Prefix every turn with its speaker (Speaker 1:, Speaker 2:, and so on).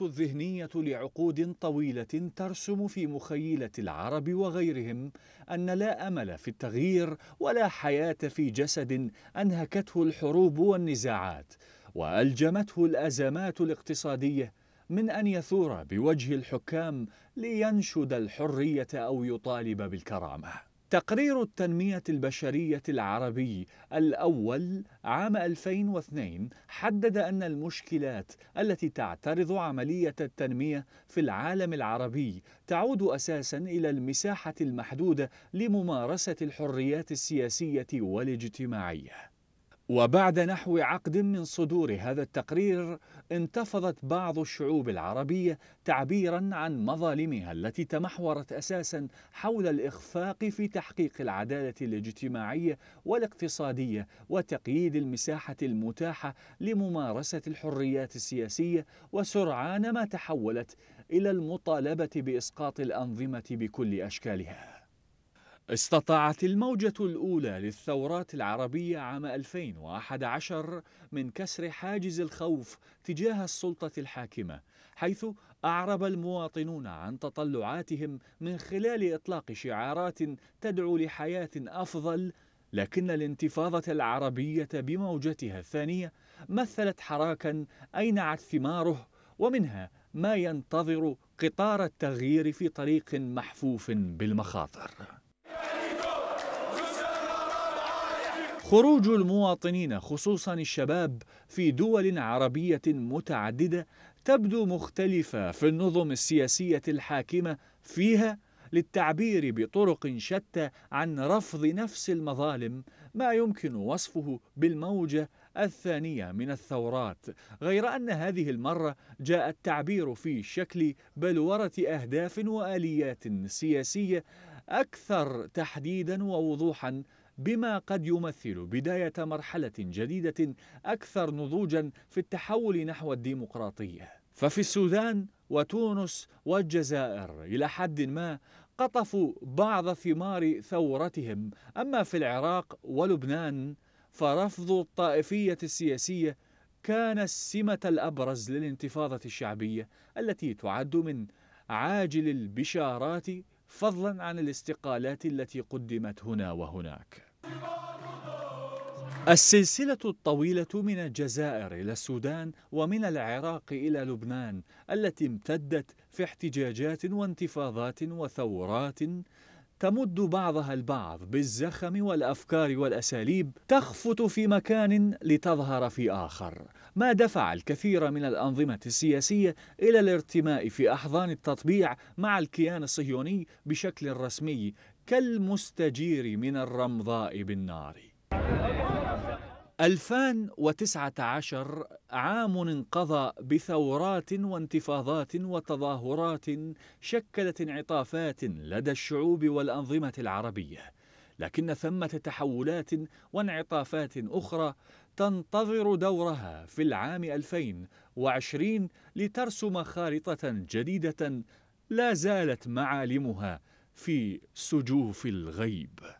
Speaker 1: الذهنية لعقود طويلة ترسم في مخيلة العرب وغيرهم أن لا أمل في التغيير ولا حياة في جسد أنهكته الحروب والنزاعات وألجمته الأزمات الاقتصادية من أن يثور بوجه الحكام لينشد الحرية أو يطالب بالكرامة تقرير التنمية البشرية العربي الأول عام 2002 حدد أن المشكلات التي تعترض عملية التنمية في العالم العربي تعود أساسا إلى المساحة المحدودة لممارسة الحريات السياسية والاجتماعية. وبعد نحو عقد من صدور هذا التقرير انتفضت بعض الشعوب العربية تعبيرا عن مظالمها التي تمحورت أساسا حول الإخفاق في تحقيق العدالة الاجتماعية والاقتصادية وتقييد المساحة المتاحة لممارسة الحريات السياسية وسرعان ما تحولت إلى المطالبة بإسقاط الأنظمة بكل أشكالها استطاعت الموجة الأولى للثورات العربية عام 2011 من كسر حاجز الخوف تجاه السلطة الحاكمة، حيث أعرب المواطنون عن تطلعاتهم من خلال إطلاق شعارات تدعو لحياة أفضل، لكن الانتفاضة العربية بموجتها الثانية مثلت حراكا أينعت ثماره ومنها ما ينتظر قطار التغيير في طريق محفوف بالمخاطر. خروج المواطنين خصوصا الشباب في دول عربية متعددة تبدو مختلفة في النظم السياسية الحاكمة فيها للتعبير بطرق شتى عن رفض نفس المظالم ما يمكن وصفه بالموجة الثانية من الثورات غير أن هذه المرة جاء التعبير في شكل بلورة أهداف وآليات سياسية أكثر تحديدا ووضوحا بما قد يمثل بداية مرحلة جديدة أكثر نضوجا في التحول نحو الديمقراطية ففي السودان وتونس والجزائر إلى حد ما قطفوا بعض ثمار ثورتهم أما في العراق ولبنان فرفض الطائفية السياسية كان السمة الأبرز للانتفاضة الشعبية التي تعد من عاجل البشارات فضلا عن الاستقالات التي قدمت هنا وهناك السلسلة الطويلة من الجزائر إلى السودان ومن العراق إلى لبنان التي امتدت في احتجاجات وانتفاضات وثورات تمد بعضها البعض بالزخم والافكار والاساليب تخفت في مكان لتظهر في اخر ما دفع الكثير من الانظمه السياسيه الى الارتماء في احضان التطبيع مع الكيان الصهيوني بشكل رسمي كالمستجير من الرمضاء بالنار 2019 عام انقضى بثورات وانتفاضات وتظاهرات شكلت انعطافات لدى الشعوب والأنظمة العربية لكن ثمة تحولات وانعطافات أخرى تنتظر دورها في العام 2020 لترسم خارطة جديدة لا زالت معالمها في سجوف الغيب